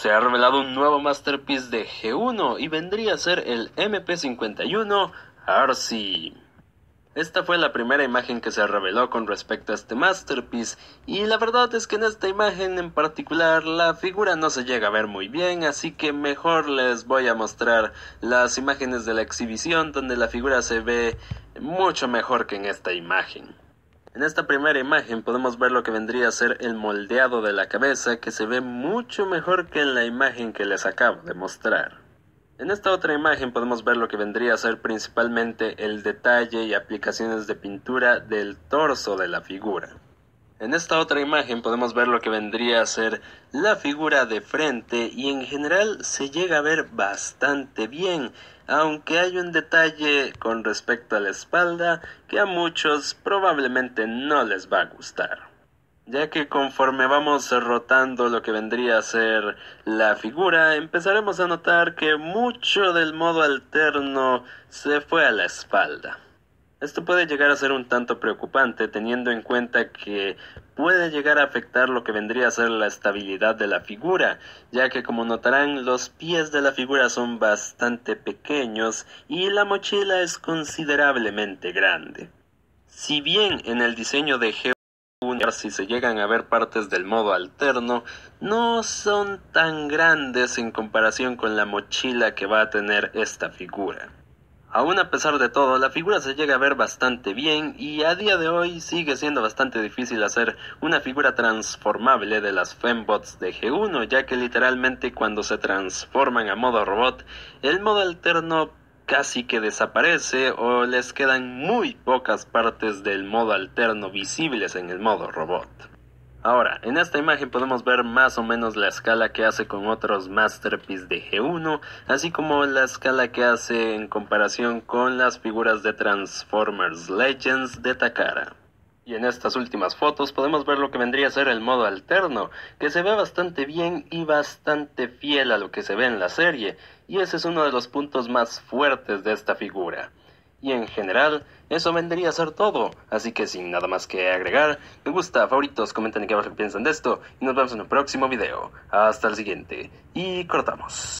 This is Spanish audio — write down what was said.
Se ha revelado un nuevo masterpiece de G1 y vendría a ser el MP51 Arcee. Esta fue la primera imagen que se reveló con respecto a este masterpiece y la verdad es que en esta imagen en particular la figura no se llega a ver muy bien así que mejor les voy a mostrar las imágenes de la exhibición donde la figura se ve mucho mejor que en esta imagen. En esta primera imagen podemos ver lo que vendría a ser el moldeado de la cabeza que se ve mucho mejor que en la imagen que les acabo de mostrar. En esta otra imagen podemos ver lo que vendría a ser principalmente el detalle y aplicaciones de pintura del torso de la figura. En esta otra imagen podemos ver lo que vendría a ser la figura de frente y en general se llega a ver bastante bien, aunque hay un detalle con respecto a la espalda que a muchos probablemente no les va a gustar ya que conforme vamos rotando lo que vendría a ser la figura, empezaremos a notar que mucho del modo alterno se fue a la espalda. Esto puede llegar a ser un tanto preocupante teniendo en cuenta que puede llegar a afectar lo que vendría a ser la estabilidad de la figura, ya que como notarán los pies de la figura son bastante pequeños y la mochila es considerablemente grande. Si bien en el diseño de g si se llegan a ver partes del modo alterno, no son tan grandes en comparación con la mochila que va a tener esta figura. Aún a pesar de todo, la figura se llega a ver bastante bien y a día de hoy sigue siendo bastante difícil hacer una figura transformable de las fembots de G1, ya que literalmente cuando se transforman a modo robot, el modo alterno casi que desaparece o les quedan muy pocas partes del modo alterno visibles en el modo robot. Ahora, en esta imagen podemos ver más o menos la escala que hace con otros masterpiece de G1, así como la escala que hace en comparación con las figuras de Transformers Legends de Takara. Y en estas últimas fotos podemos ver lo que vendría a ser el modo alterno, que se ve bastante bien y bastante fiel a lo que se ve en la serie, y ese es uno de los puntos más fuertes de esta figura. Y en general, eso vendría a ser todo. Así que sin nada más que agregar, me gusta, favoritos, comenten qué abajo piensan de esto. Y nos vemos en el próximo video. Hasta el siguiente. Y cortamos.